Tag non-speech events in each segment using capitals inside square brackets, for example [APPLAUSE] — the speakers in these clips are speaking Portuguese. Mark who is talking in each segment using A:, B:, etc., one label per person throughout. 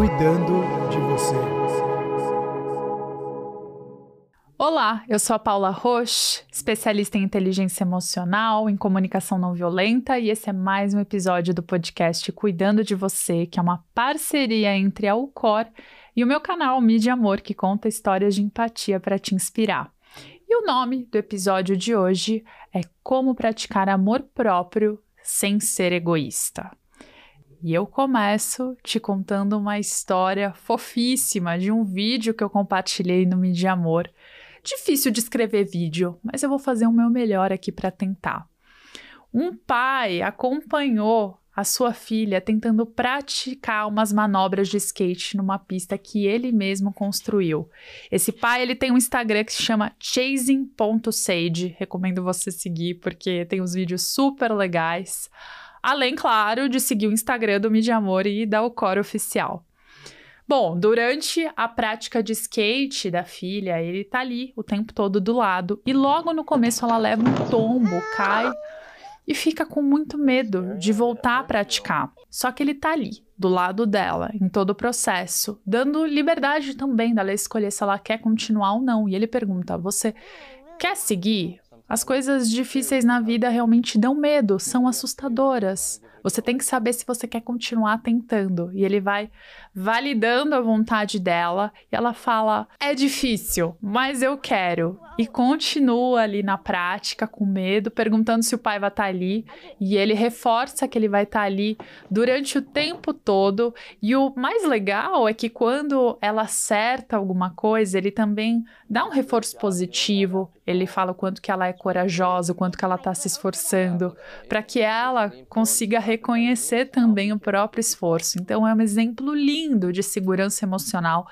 A: cuidando de você. Olá, eu sou a Paula Roche, especialista em inteligência emocional, em comunicação não violenta, e esse é mais um episódio do podcast Cuidando de Você, que é uma parceria entre a UCOR e o meu canal Mídia Amor, que conta histórias de empatia para te inspirar. E o nome do episódio de hoje é Como Praticar Amor Próprio Sem Ser Egoísta. E eu começo te contando uma história fofíssima de um vídeo que eu compartilhei no Midi Amor. Difícil de escrever vídeo, mas eu vou fazer o meu melhor aqui para tentar. Um pai acompanhou a sua filha tentando praticar umas manobras de skate numa pista que ele mesmo construiu. Esse pai, ele tem um Instagram que se chama chasing.sage, recomendo você seguir porque tem uns vídeos super legais. Além, claro, de seguir o Instagram do Mídia Amor e da Ocora Oficial. Bom, durante a prática de skate da filha, ele tá ali o tempo todo do lado e logo no começo ela leva um tombo, cai e fica com muito medo de voltar a praticar. Só que ele tá ali, do lado dela, em todo o processo, dando liberdade também dela escolher se ela quer continuar ou não. E ele pergunta: "Você quer seguir?" As coisas difíceis na vida realmente dão medo, são assustadoras. Você tem que saber se você quer continuar tentando. E ele vai validando a vontade dela e ela fala: é difícil, mas eu quero. E continua ali na prática, com medo, perguntando se o pai vai estar tá ali. E ele reforça que ele vai estar tá ali durante o tempo todo. E o mais legal é que quando ela acerta alguma coisa, ele também dá um reforço positivo, ele fala o quanto que ela é corajosa, o quanto que ela está se esforçando, para que ela consiga reconhecer também o próprio esforço. Então é um exemplo lindo de segurança emocional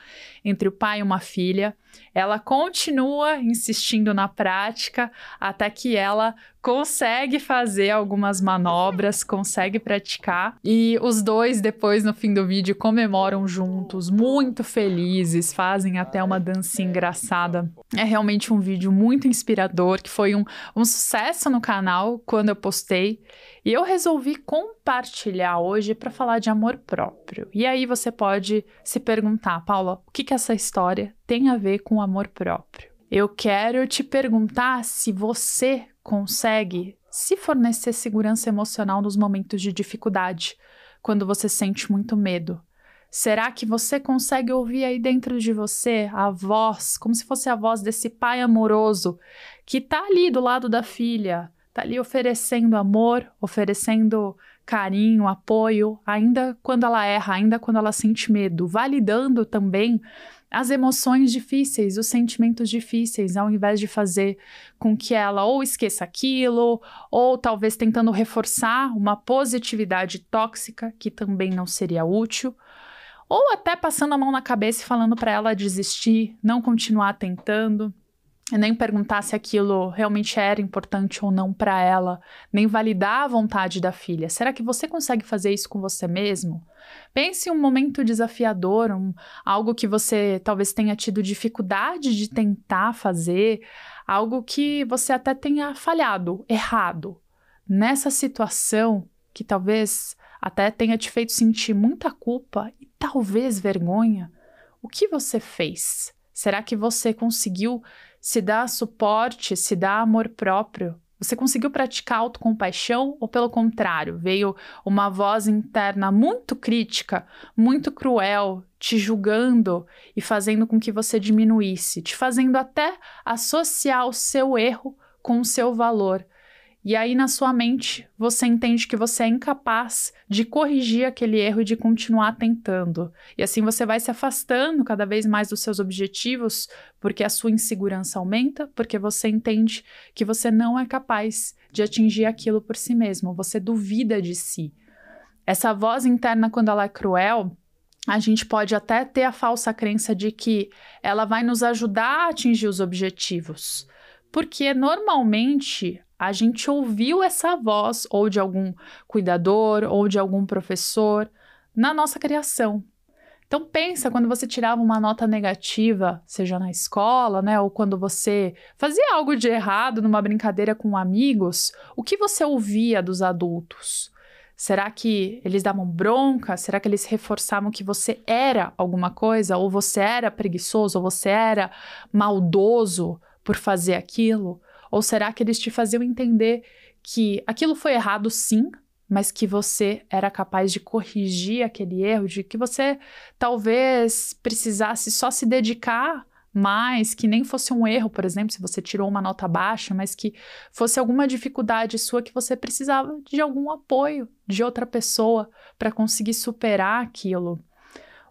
A: entre o pai e uma filha. Ela continua insistindo na prática até que ela consegue fazer algumas manobras, consegue praticar. E os dois, depois, no fim do vídeo, comemoram juntos, muito felizes, fazem até uma dança engraçada. É realmente um vídeo muito inspirador, que foi um, um sucesso no canal quando eu postei. E eu resolvi compartilhar partilhar hoje para falar de amor próprio. E aí você pode se perguntar, Paula, o que, que essa história tem a ver com amor próprio? Eu quero te perguntar se você consegue se fornecer segurança emocional nos momentos de dificuldade, quando você sente muito medo. Será que você consegue ouvir aí dentro de você a voz, como se fosse a voz desse pai amoroso que tá ali do lado da filha, Está ali oferecendo amor, oferecendo carinho, apoio, ainda quando ela erra, ainda quando ela sente medo, validando também as emoções difíceis, os sentimentos difíceis, ao invés de fazer com que ela ou esqueça aquilo, ou talvez tentando reforçar uma positividade tóxica que também não seria útil, ou até passando a mão na cabeça e falando para ela desistir, não continuar tentando nem perguntar se aquilo realmente era importante ou não para ela, nem validar a vontade da filha. Será que você consegue fazer isso com você mesmo? Pense em um momento desafiador, um, algo que você talvez tenha tido dificuldade de tentar fazer, algo que você até tenha falhado, errado. Nessa situação que talvez até tenha te feito sentir muita culpa e talvez vergonha, o que você fez? Será que você conseguiu se dá suporte, se dá amor próprio. Você conseguiu praticar autocompaixão ou, pelo contrário, veio uma voz interna muito crítica, muito cruel, te julgando e fazendo com que você diminuísse, te fazendo até associar o seu erro com o seu valor, e aí, na sua mente, você entende que você é incapaz de corrigir aquele erro e de continuar tentando. E assim você vai se afastando cada vez mais dos seus objetivos, porque a sua insegurança aumenta, porque você entende que você não é capaz de atingir aquilo por si mesmo, você duvida de si. Essa voz interna, quando ela é cruel, a gente pode até ter a falsa crença de que ela vai nos ajudar a atingir os objetivos. Porque normalmente a gente ouviu essa voz, ou de algum cuidador, ou de algum professor, na nossa criação. Então pensa quando você tirava uma nota negativa, seja na escola, né, ou quando você fazia algo de errado numa brincadeira com amigos, o que você ouvia dos adultos? Será que eles davam bronca? Será que eles reforçavam que você era alguma coisa? Ou você era preguiçoso? Ou você era maldoso por fazer aquilo? Ou será que eles te faziam entender que aquilo foi errado sim, mas que você era capaz de corrigir aquele erro, de que você talvez precisasse só se dedicar mais, que nem fosse um erro, por exemplo, se você tirou uma nota baixa, mas que fosse alguma dificuldade sua que você precisava de algum apoio de outra pessoa para conseguir superar aquilo.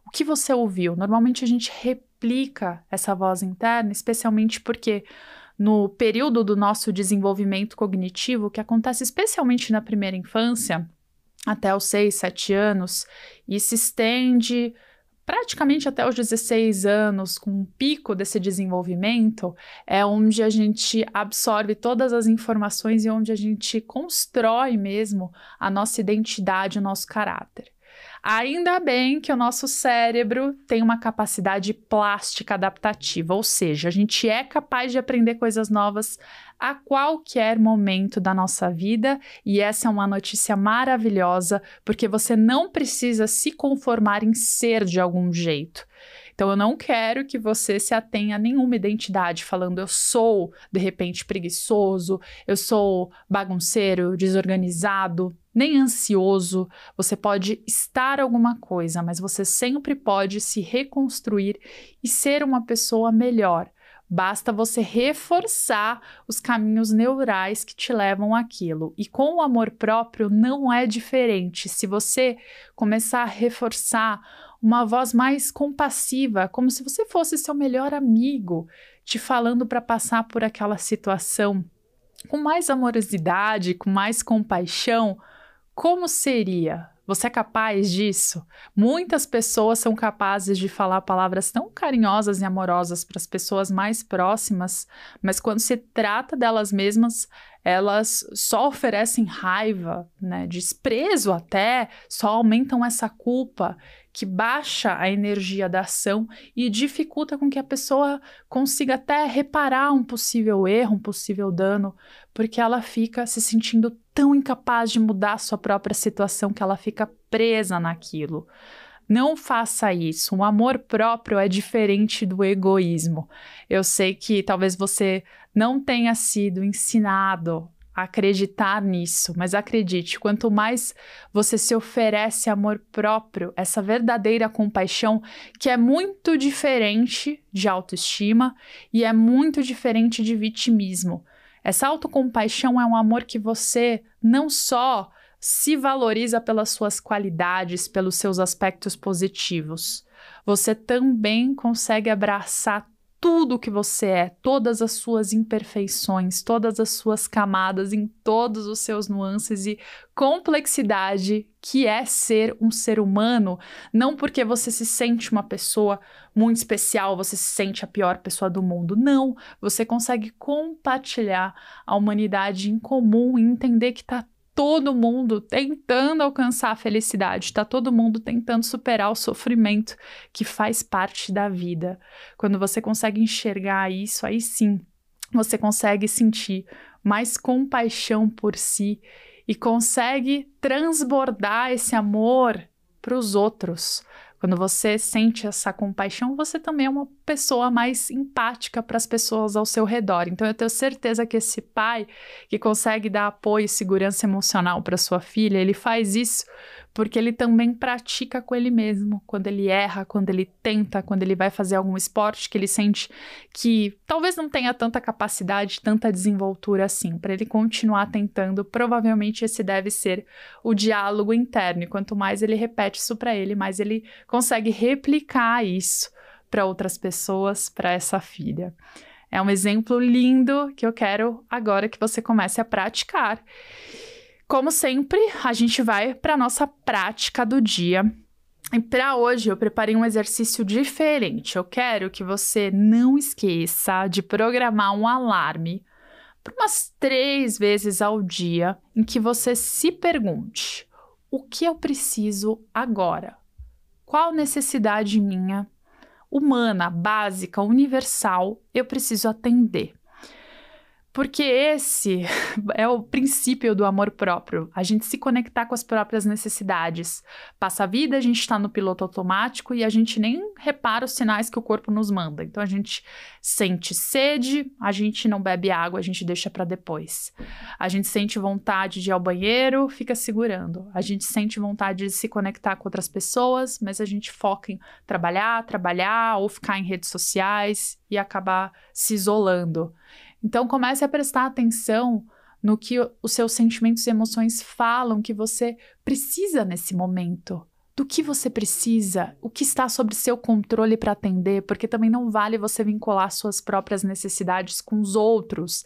A: O que você ouviu? Normalmente a gente replica essa voz interna, especialmente porque no período do nosso desenvolvimento cognitivo, que acontece especialmente na primeira infância, até os 6, 7 anos, e se estende praticamente até os 16 anos, com um pico desse desenvolvimento, é onde a gente absorve todas as informações e onde a gente constrói mesmo a nossa identidade, o nosso caráter. Ainda bem que o nosso cérebro tem uma capacidade plástica adaptativa, ou seja, a gente é capaz de aprender coisas novas a qualquer momento da nossa vida, e essa é uma notícia maravilhosa, porque você não precisa se conformar em ser de algum jeito. Então eu não quero que você se atenha a nenhuma identidade falando eu sou de repente preguiçoso, eu sou bagunceiro, desorganizado, nem ansioso. Você pode estar alguma coisa, mas você sempre pode se reconstruir e ser uma pessoa melhor. Basta você reforçar os caminhos neurais que te levam àquilo. E com o amor próprio não é diferente. Se você começar a reforçar uma voz mais compassiva, como se você fosse seu melhor amigo, te falando para passar por aquela situação com mais amorosidade, com mais compaixão, como seria? Você é capaz disso? Muitas pessoas são capazes de falar palavras tão carinhosas e amorosas para as pessoas mais próximas, mas quando se trata delas mesmas, elas só oferecem raiva, né? desprezo até, só aumentam essa culpa que baixa a energia da ação e dificulta com que a pessoa consiga até reparar um possível erro, um possível dano, porque ela fica se sentindo tão incapaz de mudar a sua própria situação que ela fica presa naquilo. Não faça isso. O um amor próprio é diferente do egoísmo. Eu sei que talvez você não tenha sido ensinado acreditar nisso, mas acredite, quanto mais você se oferece amor próprio, essa verdadeira compaixão, que é muito diferente de autoestima e é muito diferente de vitimismo. Essa autocompaixão é um amor que você não só se valoriza pelas suas qualidades, pelos seus aspectos positivos, você também consegue abraçar tudo que você é, todas as suas imperfeições, todas as suas camadas, em todos os seus nuances e complexidade que é ser um ser humano, não porque você se sente uma pessoa muito especial, você se sente a pior pessoa do mundo. Não, você consegue compartilhar a humanidade em comum e entender que tá todo mundo tentando alcançar a felicidade, está todo mundo tentando superar o sofrimento que faz parte da vida. Quando você consegue enxergar isso, aí sim você consegue sentir mais compaixão por si e consegue transbordar esse amor para os outros, quando você sente essa compaixão, você também é uma pessoa mais empática para as pessoas ao seu redor. Então eu tenho certeza que esse pai que consegue dar apoio e segurança emocional para sua filha, ele faz isso porque ele também pratica com ele mesmo, quando ele erra, quando ele tenta, quando ele vai fazer algum esporte que ele sente que talvez não tenha tanta capacidade, tanta desenvoltura assim, para ele continuar tentando, provavelmente esse deve ser o diálogo interno. E quanto mais ele repete isso para ele, mais ele consegue replicar isso para outras pessoas, para essa filha. É um exemplo lindo que eu quero agora que você comece a praticar. Como sempre, a gente vai para nossa prática do dia. E para hoje eu preparei um exercício diferente. Eu quero que você não esqueça de programar um alarme por umas três vezes ao dia em que você se pergunte: o que eu preciso agora? Qual necessidade minha, humana, básica, universal, eu preciso atender? Porque esse [LAUGHS] é o princípio do amor próprio, a gente se conectar com as próprias necessidades. Passa a vida, a gente está no piloto automático e a gente nem repara os sinais que o corpo nos manda. Então a gente sente sede, a gente não bebe água, a gente deixa para depois. A gente sente vontade de ir ao banheiro, fica segurando. A gente sente vontade de se conectar com outras pessoas, mas a gente foca em trabalhar, trabalhar ou ficar em redes sociais e acabar se isolando. Então comece a prestar atenção no que os seus sentimentos e emoções falam que você precisa nesse momento. Do que você precisa, o que está sobre seu controle para atender, porque também não vale você vincular suas próprias necessidades com os outros,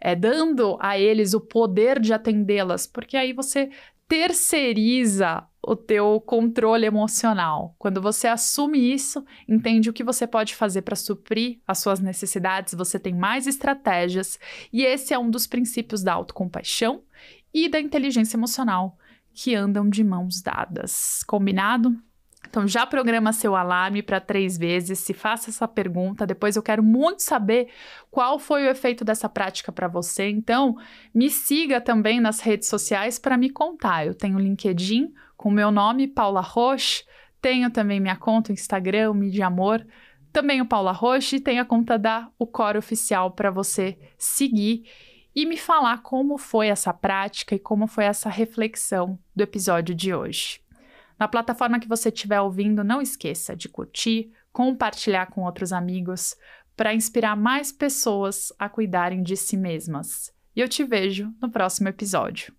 A: é, dando a eles o poder de atendê-las, porque aí você terceiriza o teu controle emocional. Quando você assume isso, entende o que você pode fazer para suprir as suas necessidades, você tem mais estratégias, e esse é um dos princípios da autocompaixão e da inteligência emocional que andam de mãos dadas. Combinado? Então já programa seu alarme para três vezes, se faça essa pergunta. Depois eu quero muito saber qual foi o efeito dessa prática para você. Então me siga também nas redes sociais para me contar. Eu tenho o LinkedIn com meu nome Paula Roche, tenho também minha conta Instagram, Mídia Amor, também o Paula Roche e tenho a conta da O Core Oficial para você seguir e me falar como foi essa prática e como foi essa reflexão do episódio de hoje. Na plataforma que você estiver ouvindo, não esqueça de curtir, compartilhar com outros amigos, para inspirar mais pessoas a cuidarem de si mesmas. E eu te vejo no próximo episódio.